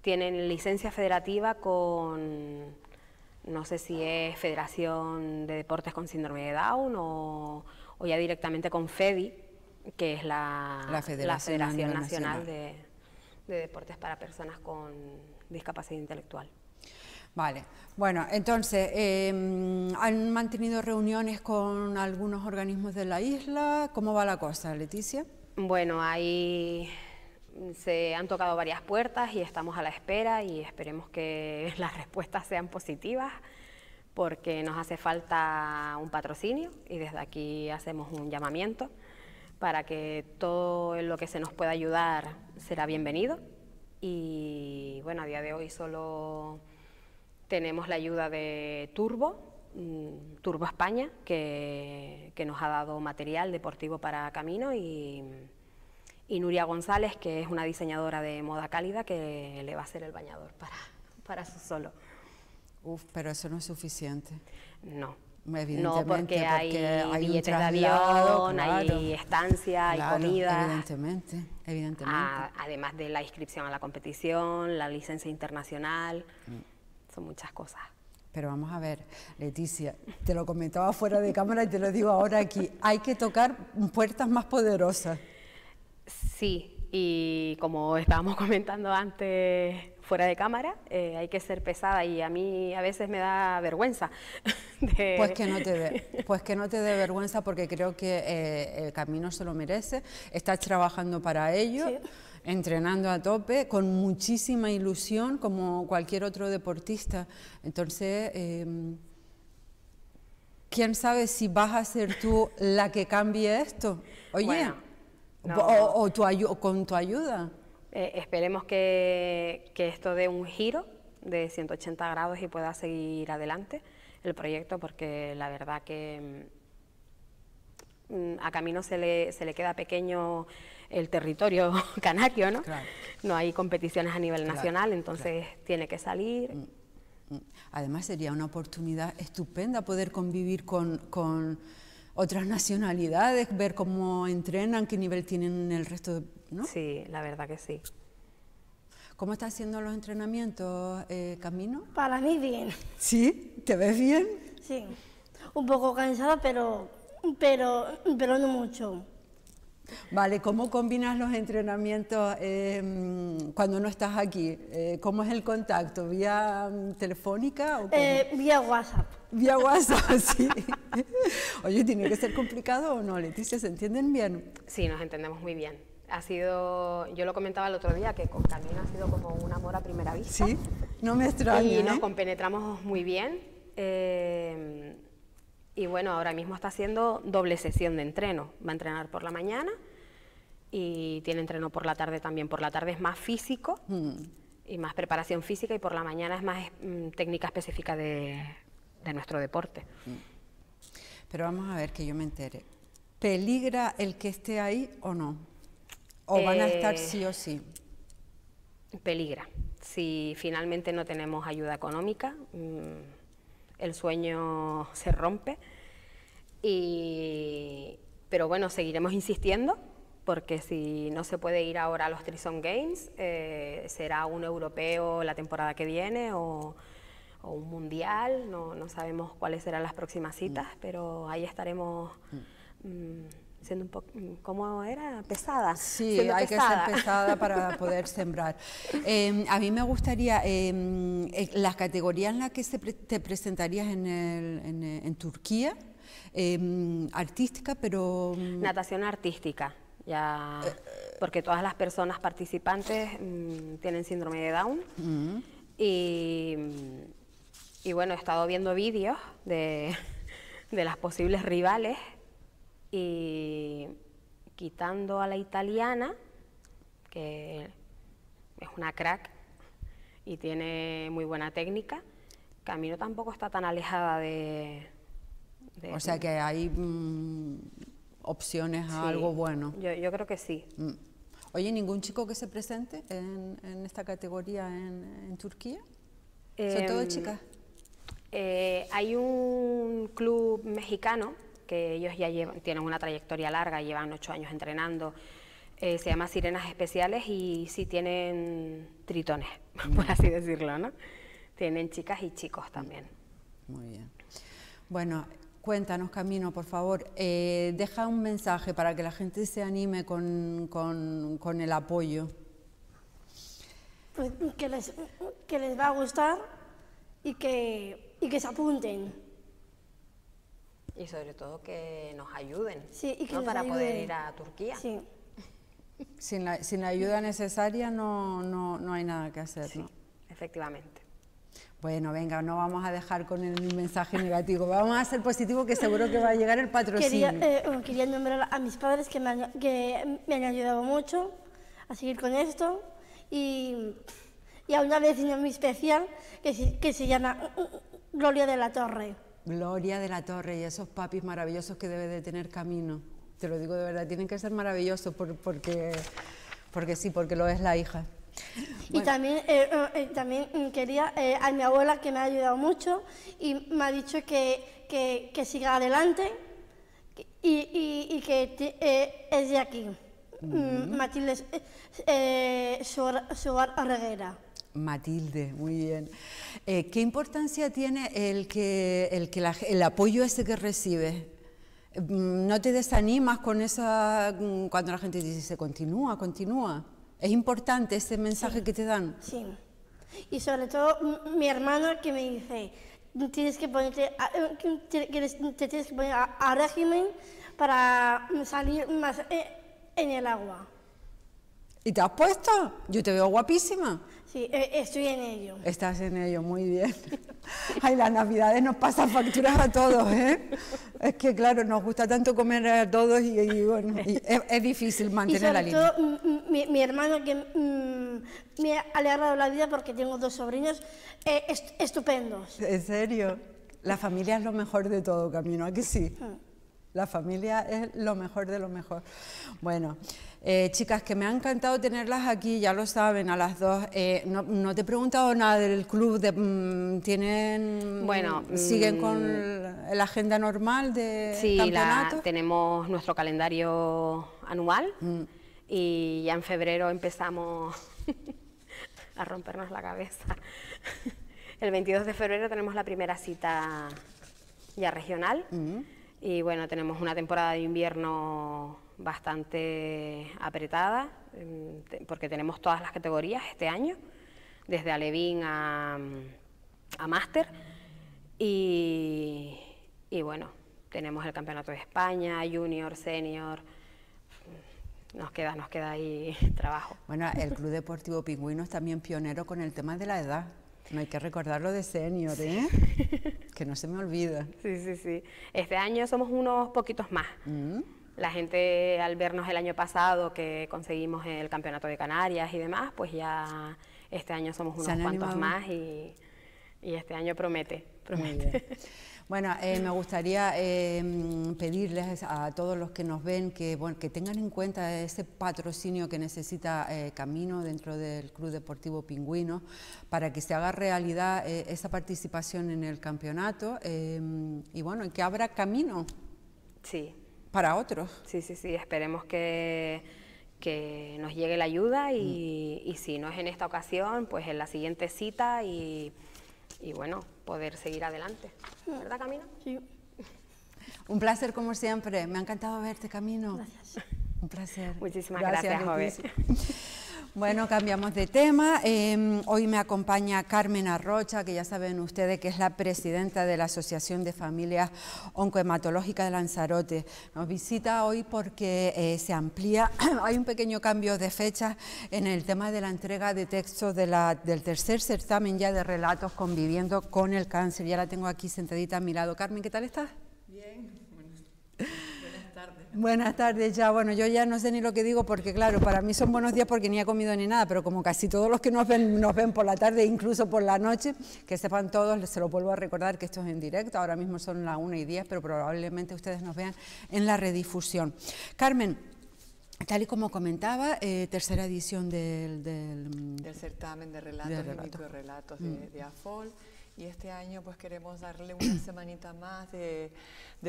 tienen licencia federativa con, no sé si es Federación de Deportes con Síndrome de Down o, ya directamente con FEDI, que es la, Federación, Nacional, de Deportes para Personas con Discapacidad Intelectual. Vale, bueno, entonces, em, ¿han mantenido reuniones con algunos organismos de la isla? ¿Cómo va la cosa, Leticia? Bueno, ahí se han tocado varias puertas y estamos a la espera y esperemos que las respuestas sean positivas porque nos hace falta un patrocinio y desde aquí hacemos un llamamiento para que todo lo que se nos pueda ayudar será bienvenido y bueno, a día de hoy solo tenemos la ayuda de Turbo, mm, Turbo España, que, que, nos ha dado material deportivo para camino y, y, Nuria González, que es una diseñadora de moda cálida, que le va a hacer el bañador para, para su solo. Uf, pero eso no es suficiente. No. Evidentemente, no, porque, hay, hay billetes de avión, hay estancia, hay comida. Evidentemente, evidentemente. Ah, además de la inscripción a la competición, la licencia internacional. Mm son muchas cosas. Pero vamos a ver, Leticia, te lo comentaba fuera de cámara y te lo digo ahora aquí, hay que tocar puertas más poderosas. Sí, y como estábamos comentando antes fuera de cámara, eh, hay que ser pesada y a mí a veces me da vergüenza. Pues que no te dé, pues que no te dé vergüenza porque creo que eh, el camino se lo merece, estás trabajando para ello entrenando a tope, con muchísima ilusión, como cualquier otro deportista. Entonces, em, ¿quién sabe si vas a ser tú la que cambie esto? Oye, o, tu con tu ayuda. Eh, esperemos que esto dé un giro de 180 grados y pueda seguir adelante el proyecto, porque la verdad que em, Mm, a Camino se le, se le queda pequeño el territorio canario, ¿no? Claro. No hay competiciones a nivel nacional, entonces tiene que salir. Mm, mm, Además sería una oportunidad estupenda poder convivir con, otras nacionalidades, ver cómo entrenan, qué nivel tienen el resto, ¿no? Sí, la verdad que sí. ¿Cómo está haciendo los entrenamientos, eh, Camino? Para mí bien. ¿Sí? ¿Te ves bien? Sí. Un poco cansada, pero pero, pero no mucho. Vale, ¿cómo combinas los entrenamientos em, cuando no estás aquí? Eh, ¿Cómo es el contacto? ¿Vía mm, telefónica? O eh, vía WhatsApp. Vía WhatsApp, sí. Oye, ¿tiene que ser complicado o no, Leticia? ¿Se entienden bien? Sí, nos entendemos muy bien. Ha sido, yo lo comentaba el otro día, que también ha sido como un amor a primera vista. Sí, no me extraña. Y nos ¿eh? compenetramos muy bien em, y bueno, ahora mismo está haciendo doble sesión de entreno. Va a entrenar por la mañana y tiene entreno por la tarde también. Por la tarde es más físico mm. y más preparación física y por la mañana es más mm, técnica específica de, nuestro deporte. Mm. Pero vamos a ver que yo me entere. ¿Peligra el que esté ahí o no? ¿O van a estar sí o sí? Eh, peligra. Si finalmente no tenemos ayuda económica, el sueño se rompe y, pero bueno, seguiremos insistiendo, porque si no se puede ir ahora a los Trison Games, eh, será un europeo la temporada que viene o, un mundial, no, no, sabemos cuáles serán las próximas citas, mm. pero ahí estaremos. Mm. Mm, siendo un poco, ¿cómo era? Pesada. Sí, hay que ser pesada para poder sembrar. Em, a mí me gustaría, em, eh, las categorías en las que te presentarías en eh, Turquía, Em, artística, pero... Mm, Natación artística, ya... Eh, eh, porque todas las personas participantes mm, tienen síndrome de Down. y, mm, y, bueno, he estado viendo vídeos de, de las posibles rivales y quitando a la italiana, que es una crack y tiene muy buena técnica, Camino tampoco está tan alejada de, o sea que hay mm, opciones a algo bueno. Yo, creo que sí. Mm. Oye, ¿ningún chico que se presente en, esta categoría en, Turquía? ¿Son todos em, chicas? Eh, hay un club mexicano que ellos ya tienen una trayectoria larga, llevan ocho años entrenando. Eh, se llama Sirenas Especiales y sí tienen tritones, por así decirlo, ¿no? Tienen chicas y chicos también. Muy bien. Bueno, Cuéntanos, Camino, por favor. Eh, deja un mensaje para que la gente se anime con, el apoyo. Pues que les, que les va a gustar y que, que se apunten. Y sobre todo que nos ayuden sí, y que para poder ir a Turquía. Sin, la, ayuda necesaria no, no, no, hay nada que hacer. Sí, efectivamente. Bueno, venga, no vamos a dejar con el mensaje negativo, vamos a ser positivo que seguro que va a llegar el patrocinio. Eh, quería, nombrar a mis padres que me, han, que me han ayudado mucho a seguir con esto y, a una vecina muy especial que se, que se llama Gloria de la Torre. Gloria de la Torre y esos papis maravillosos que debe de tener camino. Te lo digo de verdad, tienen que ser maravillosos porque, porque sí, porque lo es la hija. Y también, eh, eh, eh, también mm, quería a mi abuela que me ha ayudado mucho y me ha dicho que, siga adelante y, y, que es de aquí. Mm, Matilde Suar Arreguera. Matilde, muy bien. ¿Qué importancia tiene el, que, el, que el apoyo ese que recibes? Mm, ¿No te desanimas con esa, cuando la gente dice, continúa, continúa? Es importante este mensaje que te dan. Sí. Y sobre todo mi hermano que me dice, tienes que ponerte a, eh, te tienes que poner a, régimen para salir más eh, en el agua. ¿Y te has puesto? Yo te veo guapísima. Sí, eh, estoy en ello. Estás en ello, muy bien. Ay, las navidades nos pasan facturas a todos, ¿eh? Es que, claro, nos gusta tanto comer a todos y, bueno, es, difícil mantener y sobre mm, mm, mi, hermano que mm, me ha alegrado la vida porque tengo dos sobrinos eh, estupendos. ¿En serio? La familia es lo mejor de todo, Camino, ¿a que sí? La familia es lo mejor de lo mejor. Bueno, eh, chicas, que me ha encantado tenerlas aquí, ya lo saben, a las dos. Eh, no, te he preguntado nada del club, mm, ¿tienen, bueno, mm, siguen mm, con la agenda normal de campeonato? Sí, tenemos nuestro calendario anual y ya en febrero empezamos a rompernos la cabeza. El 22 de febrero tenemos la primera cita ya regional. Y bueno, tenemos una temporada de invierno bastante apretada, em, porque tenemos todas las categorías este año, desde alevín a, a máster. Y, bueno, tenemos el Campeonato de España, junior, senior. Nos queda, nos queda ahí trabajo. Bueno, el Club Deportivo Pingüino es también pionero con el tema de la edad. No hay que recordarlo de senior, ¿eh? Que no se me olvida. Sí, sí, sí. Este año somos unos poquitos más. Mm. La gente al vernos el año pasado que conseguimos el campeonato de Canarias y demás, pues ya este año somos unos cuantos más y, y este año promete, promete. Bueno, eh, me gustaría em, pedirles a todos los que nos ven que, tengan en cuenta ese patrocinio que necesita eh, Camino dentro del Club Deportivo Pingüino para que se haga realidad eh, esa participación en el campeonato em, y bueno, que abra camino sí. para otros. Sí, sí, sí, esperemos que, que nos llegue la ayuda y, mm. y si no es en esta ocasión, pues en la siguiente cita y y bueno, poder seguir adelante. ¿Verdad, Camino? Sí. Un placer como siempre. Me ha encantado verte, Camino. Gracias. Un placer. Muchísimas gracias, bueno, cambiamos de tema. Em, hoy me acompaña Carmen Arrocha, que ya saben ustedes que es la presidenta de la Asociación de Familias Oncohematológicas de Lanzarote. Nos visita hoy porque eh, se amplía, hay un pequeño cambio de fecha en el tema de la entrega de textos de la, del tercer certamen ya de relatos conviviendo con el cáncer. Ya la tengo aquí sentadita a mi lado. Carmen, ¿qué tal estás? Buenas tardes, ya. Bueno, yo ya no sé ni lo que digo porque, claro, para mí son buenos días porque ni he comido ni nada, pero como casi todos los que nos ven, nos ven por la tarde, incluso por la noche, que sepan todos, se lo vuelvo a recordar que esto es en directo, ahora mismo son las 1 y 10, pero probablemente ustedes nos vean en la redifusión. Carmen, Tal y como comentaba, eh, tercera edición del, del, certamen de relatos, de relatos. microrelatos mm. de AFOL y este año pues queremos darle una semanita más de,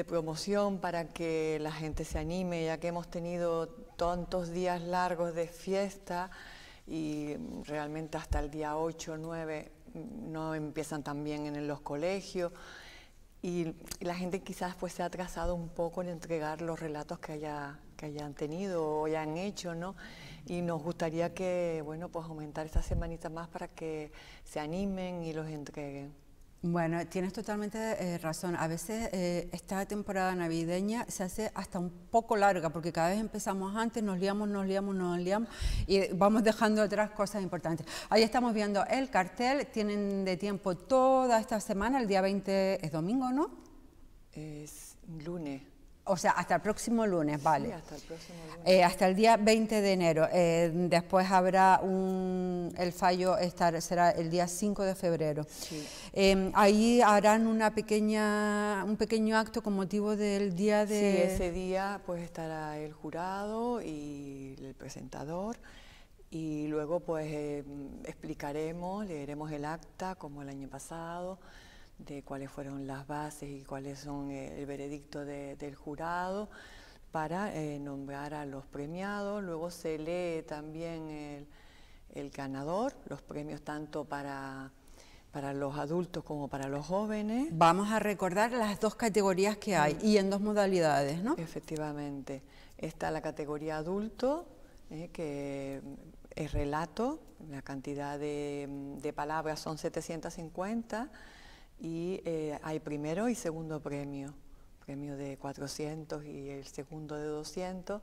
promoción para que la gente se anime, ya que hemos tenido tantos días largos de fiesta y realmente hasta el día 8, o 9 no empiezan tan bien en los colegios y, la gente quizás pues se ha atrasado un poco en entregar los relatos que que hayan tenido o hayan hecho, ¿no? Y nos gustaría que, bueno, pues aumentar esta semanita más para que se animen y los entreguen. Bueno, tienes totalmente eh, razón. A veces eh, esta temporada navideña se hace hasta un poco larga porque cada vez empezamos antes, nos liamos, nos liamos, nos liamos y vamos dejando otras cosas importantes. Ahí estamos viendo el cartel, tienen de tiempo toda esta semana, el día 20 es domingo, ¿no? Es lunes. O sea, hasta el próximo lunes, vale. hasta el próximo lunes. Eh, hasta el día 20 de enero. Eh, después habrá un, el fallo estar, será el día 5 de febrero. Em, ahí harán una pequeña, un pequeño acto con motivo del día de... Sí, ese día pues estará el jurado y el presentador y luego pues em, explicaremos, leeremos el acta como el año pasado de cuáles fueron las bases y cuáles son eh, el veredicto del jurado para eh, nombrar a los premiados. Luego se lee también el, ganador, los premios tanto para los adultos como para los jóvenes. Vamos a recordar las dos categorías que hay mm. y en dos modalidades, ¿no? Efectivamente. Está la categoría adulto, eh, que es relato, la cantidad de, de palabras son 750 y eh, hay primero y segundo premio, premio de 400 y el segundo de 200.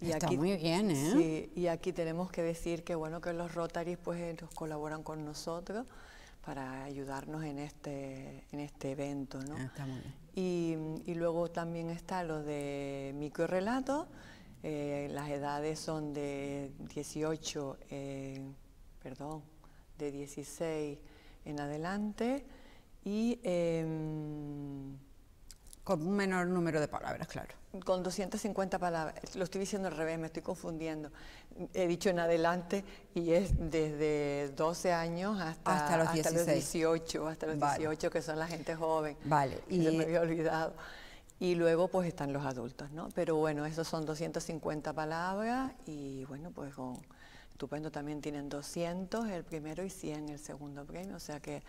Y Está aquí, muy bien, ¿eh? Sí, y aquí tenemos que decir que bueno que los Rotary pues eh, nos colaboran con nosotros para ayudarnos en este, en este evento, ¿no? Ah, está muy bien. Y, luego también está lo de microrelato, eh, las edades son de 18, perdón, de 16 en adelante, y em, con un menor número de palabras, claro. Con 250 palabras, lo estoy diciendo al revés, me estoy confundiendo. He dicho en adelante y es desde 12 años hasta, hasta, los, 18, hasta los que son la gente joven. Vale, y me había olvidado. Y luego pues están los adultos, ¿no? Pero bueno, esos son 250 palabras y bueno, pues con estupendo también tienen 200 el primero y 100 el segundo premio, o sea que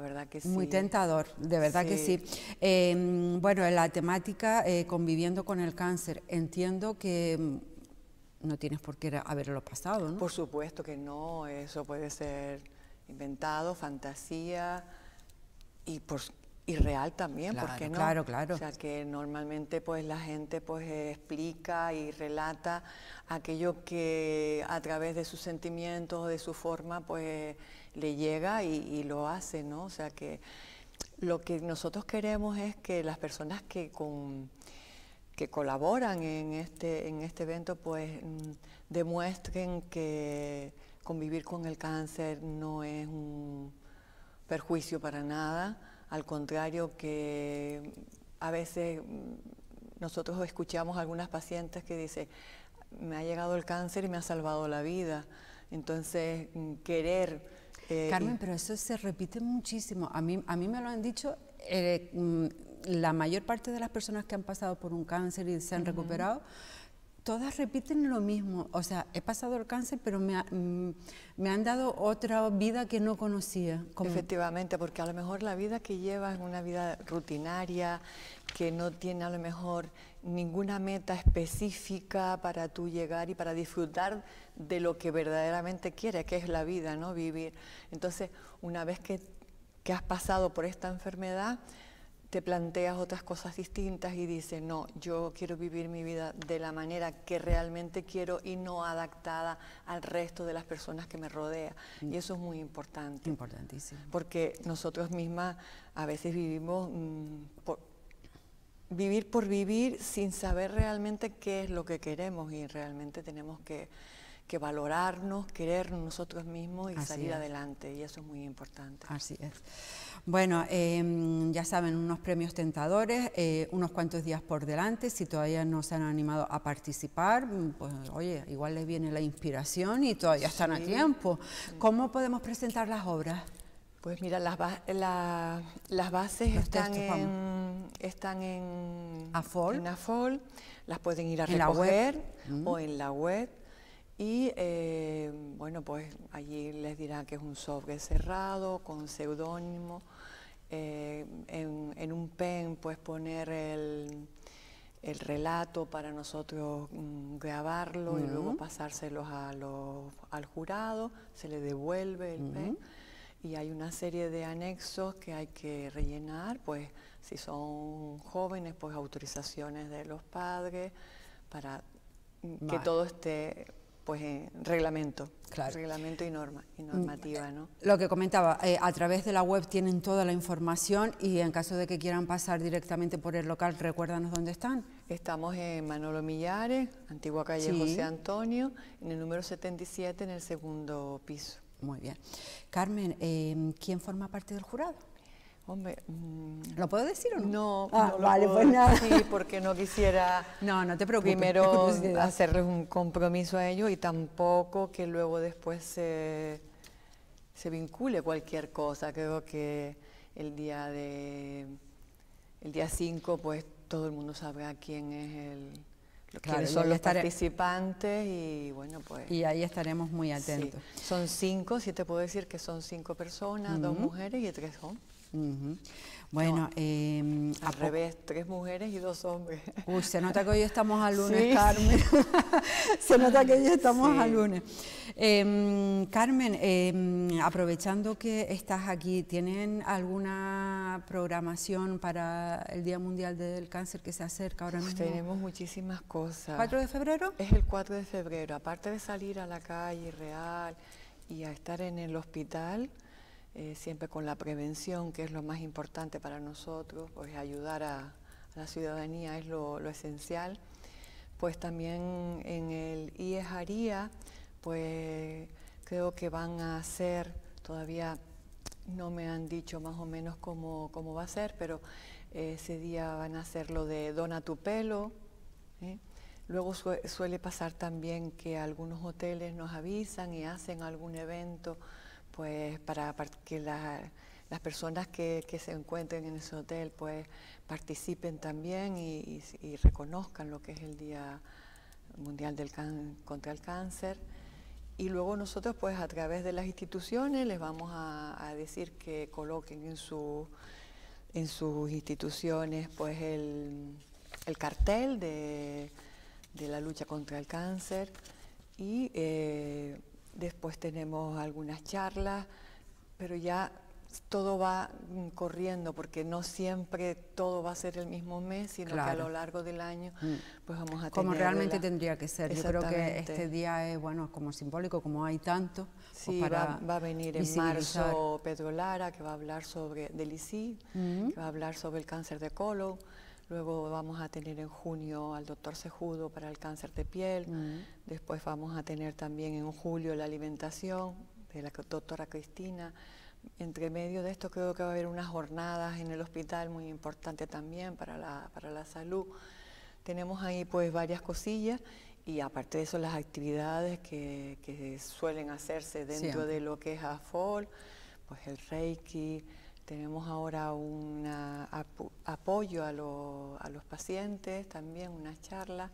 verdad que Muy tentador, de verdad que sí. Em, bueno bueno, la temática eh, conviviendo con el cáncer, entiendo que mm, no tienes por qué haberlo pasado, ¿no? Por supuesto que no, eso puede ser inventado, fantasía y por irreal real también, claro, ¿por qué no? Claro, claro. O sea que normalmente pues la gente pues explica y relata aquello que a través de sus sentimientos o de su forma pues le llega y, lo hace, ¿no? O sea que lo que nosotros queremos es que las personas que que colaboran en este, en este evento, pues mm, demuestren que convivir con el cáncer no es un perjuicio para nada, al contrario que a veces mm, nosotros escuchamos algunas pacientes que dicen, me ha llegado el cáncer y me ha salvado la vida. Entonces, mm, querer eh, Carmen, pero eso se repite muchísimo. A mí, a mí me lo han dicho eh, mm, la mayor parte de las personas que han pasado por un cáncer y se han recuperado todas repiten lo mismo. O sea, he pasado el cáncer, pero me, mm, han dado otra vida que no conocía. Efectivamente, porque a lo mejor la vida que llevas es una vida rutinaria, que no tiene a lo mejor ninguna meta específica para tú llegar y para disfrutar de lo que verdaderamente quiere que es la vida, ¿no? Vivir. Entonces, una vez que has pasado por esta enfermedad, te planteas otras cosas distintas y dices, no, yo quiero vivir mi vida de la manera que realmente quiero y no adaptada al resto de las personas que me rodea. Mm. Y eso es muy importante. Importantísimo. Porque nosotros mismas a veces vivimos mm, por, vivir por vivir sin saber realmente qué es lo que queremos y realmente tenemos que que valorarnos, querernos nosotros mismos y salir adelante. Y eso es muy importante. Así es. Bueno, em, ya saben, unos premios tentadores, eh, unos cuantos días por delante. Si todavía no se han animado a participar, mm, pues oye, igual les viene la inspiración y todavía están a tiempo. ¿Cómo podemos presentar las obras? Pues mira, las, las bases están, en, están en Afol. las pueden ir a la web? Mm. o en la web y eh, bueno, pues allí les dirá que es un software cerrado, con seudónimo. Eh, en, un pen pues poner el, relato para nosotros mm, grabarlo y luego pasárselos a los, al jurado, se le devuelve el pen y hay una serie de anexos que hay que rellenar, pues si son jóvenes, pues autorizaciones de los padres para mm, que todo esté pues eh, reglamento, claro. reglamento y norma y mm, normativa, ¿no? Eh, lo que comentaba, eh, a través de la web tienen toda la información y en caso de que quieran pasar directamente por el local, recuérdanos dónde están. Estamos en Manolo Millares, antigua calle José Antonio, en el número 77 en el segundo piso. Muy bien. Carmen, ¿quién forma parte del jurado? Hombre, mm, ¿lo puedo decir o no? No, ah, vale, Sí, pues porque no quisiera no, no te preocupes, primero hacerles un compromiso a ellos y tampoco que luego después se, vincule cualquier cosa. Creo que el día de el día 5 pues todo el mundo sabrá quién es el Claro, son los participantes y bueno pues y ahí estaremos muy atentos son cinco si te puedo decir que son cinco personas dos mujeres y tres hombres bueno, em, al revés, tres mujeres y dos hombres. Uy, se nota que hoy estamos al lunes, Carmen. se nota que hoy estamos al lunes. Em, Carmen, em, aprovechando que estás aquí, ¿tienen alguna programación para el Día Mundial del Cáncer que se acerca ahora mismo? Tenemos muchísimas cosas. ¿4 de febrero? Es el 4 de febrero. Aparte de salir a la calle real y a estar en el hospital, eh, siempre con la prevención, que es lo más importante para nosotros, pues ayudar a, la ciudadanía es lo, esencial. Pues también en el IES pues creo que van a hacer, todavía no me han dicho más o menos cómo, va a ser, pero eh, ese día van a hacer lo de dona tu pelo. ¿eh? Luego suele pasar también que algunos hoteles nos avisan y hacen algún evento pues para que las personas que, se encuentren en ese hotel pues participen también y, reconozcan lo que es el Día Mundial del contra el Cáncer. Y luego nosotros pues a través de las instituciones les vamos a, decir que coloquen en, su, en sus instituciones pues el, cartel de, la lucha contra el cáncer y eh, después tenemos algunas charlas, pero ya todo va mm, corriendo porque no siempre todo va a ser el mismo mes, sino que a lo largo del año mm. pues vamos a tener... Como realmente tendría que ser. Yo creo que este día es, bueno, como simbólico, como hay tanto. Pues, sí, va, a venir en marzo Pedro Lara, que va a hablar sobre del ICI, mm. que va a hablar sobre el cáncer de colon Luego vamos a tener en junio al doctor Sejudo para el cáncer de piel. Después vamos a tener también en julio la alimentación de la doctora Cristina. Entre medio de esto creo que va a haber unas jornadas en el hospital muy importante también para la, salud. Tenemos ahí pues varias cosillas y aparte de eso las actividades que, suelen hacerse dentro de lo que es AFOL, pues el Reiki, tenemos ahora un apoyo a, a, los pacientes, también una charla,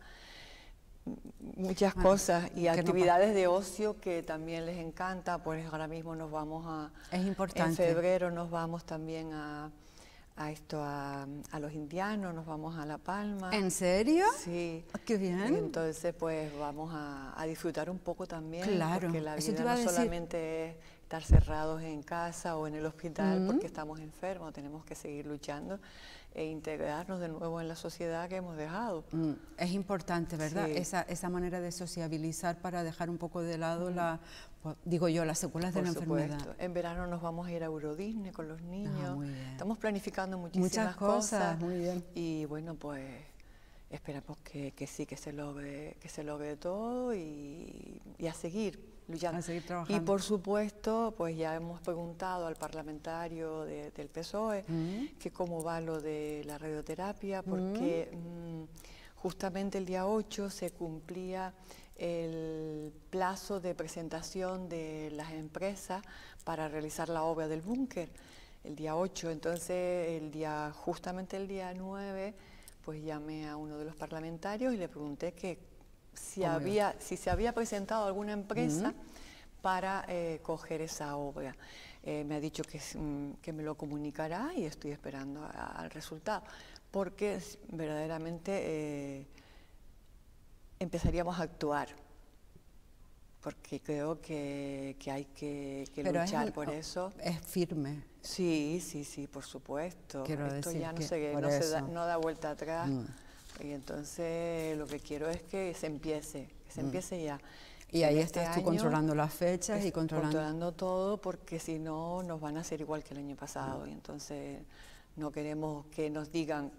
muchas cosas y actividades de ocio que también les encanta, pues ahora mismo nos vamos a... Es importante. En febrero nos vamos también a, esto, a, a, los indianos, nos vamos a La Palma. ¿En serio? Sí. ¡Qué bien! Entonces, pues vamos a, disfrutar un poco también, claro. porque la vida no solamente es estar cerrados en casa o en el hospital porque estamos enfermos, tenemos que seguir luchando e integrarnos de nuevo en la sociedad que hemos dejado. Mm, es importante, ¿verdad? Esa, esa manera de sociabilizar para dejar un poco de lado, la, digo yo, las secuelas de la enfermedad. En verano nos vamos a ir a Euro Disney con los ah, niños. Estamos planificando muchísimas Muchas cosas. Y bueno, pues esperamos que, sí, que se logre, que se logre todo y a seguir y por supuesto, pues ya hemos preguntado al parlamentario del PSOE mm. que cómo va lo de la radioterapia, porque mm. Mm, justamente el día 8 se cumplía el plazo de presentación de las empresas para realizar la obra del búnker, el día 8. Entonces, el día, justamente el día 9, pues llamé a uno de los parlamentarios y le pregunté que si, había, si se había presentado alguna empresa para eh, coger esa obra. Eh, me ha dicho mm, que, me lo comunicará y estoy esperando al resultado, porque verdaderamente eh, empezaríamos a actuar, porque creo que, hay que, luchar por eso. Es firme. Sí, sí, sí, por supuesto. Esto ya no, da, vuelta atrás. Mm. Y entonces lo que quiero es que se empiece, que se mm. empiece ya. Y ahí estás este tú controlando las fechas y controlando... Controlando todo porque si no nos van a hacer igual que el año pasado. Y entonces no queremos que nos digan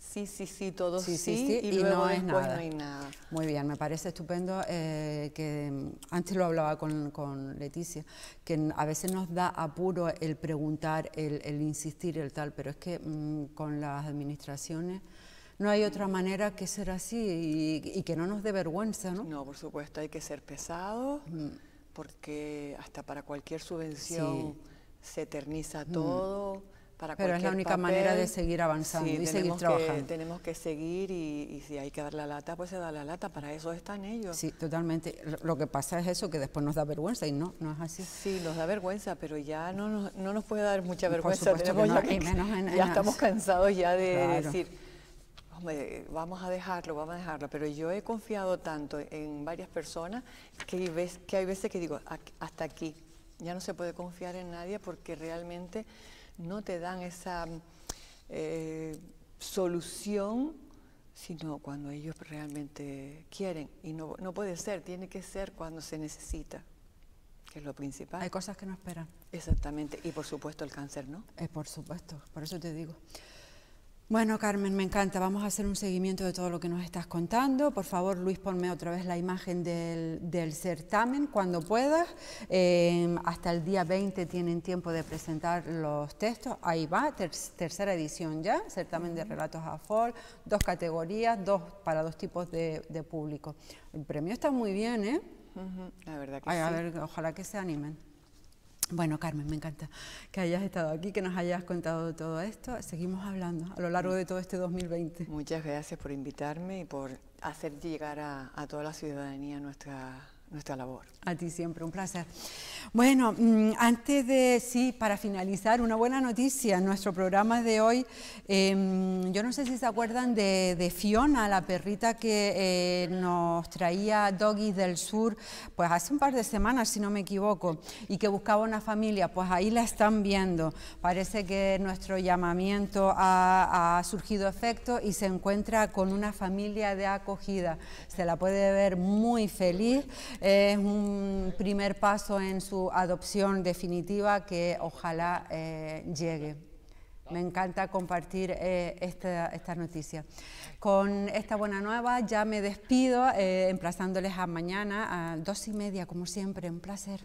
sí, sí, sí, todo sí, sí, y, luego no es nada. hay nada. Muy bien, me parece estupendo eh, que antes lo hablaba con, con, Leticia, que a veces nos da apuro el preguntar, el, insistir, el tal, pero es que mm, con las administraciones no hay otra manera que ser así y, que no nos dé vergüenza, ¿no? No, por supuesto, hay que ser pesado mm. porque hasta para cualquier subvención se eterniza mm. todo. Para Pero es la única manera de seguir avanzando y seguir trabajando. tenemos que seguir y, si hay que dar la lata, pues se da la lata, para eso están ellos. Sí, totalmente. Lo que pasa es eso, que después nos da vergüenza y no, no es así. Sí, nos da vergüenza, pero ya no nos, no nos puede dar mucha vergüenza. Por supuesto que menos ya estamos cansados ya de decir vamos a dejarlo, vamos a dejarlo, pero yo he confiado tanto en varias personas que, hay veces que digo, hasta aquí, ya no se puede confiar en nadie porque realmente no te dan esa eh, solución, sino cuando ellos realmente quieren. Y no, puede ser, tiene que ser cuando se necesita que es lo principal. Hay cosas que no esperan. Exactamente, y por supuesto el cáncer, ¿no? Eh, por supuesto, por eso te digo. Bueno, Carmen, me encanta. Vamos a hacer un seguimiento de todo lo que nos estás contando. Por favor, Luis, ponme otra vez la imagen del, certamen cuando puedas. Em, hasta el día 20 tienen tiempo de presentar los textos. Ahí va, tercera edición ya, certamen de relatos a fol, dos categorías, dos para dos tipos de, público. El premio está muy bien, ¿eh? La verdad que A ver, ojalá que se animen. Bueno, Carmen, me encanta que hayas estado aquí, que nos hayas contado todo esto. Seguimos hablando a lo largo de todo este 2020. Muchas gracias por invitarme y por hacer llegar a, toda la ciudadanía nuestra nuestra labor. A ti siempre, un placer. Bueno, mm, antes de, sí, para finalizar, una buena noticia. en Nuestro programa de hoy, em, yo no sé si se acuerdan de, Fiona, la perrita que eh, nos traía Doggy del Sur, pues hace un par de semanas, si no me equivoco, y que buscaba una familia, pues ahí la están viendo. Parece que nuestro llamamiento ha, ha surgido efecto y se encuentra con una familia de acogida. Se la puede ver muy feliz. Es un primer paso en su adopción definitiva que ojalá eh, llegue. Me encanta compartir eh, esta, noticia. Con esta buena nueva ya me despido, eh, emplazándoles a mañana a dos y media, como siempre. Un placer.